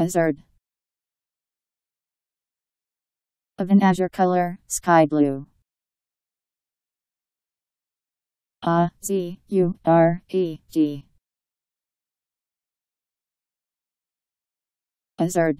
Azure of an azure color, sky blue. A Z U R E D Azure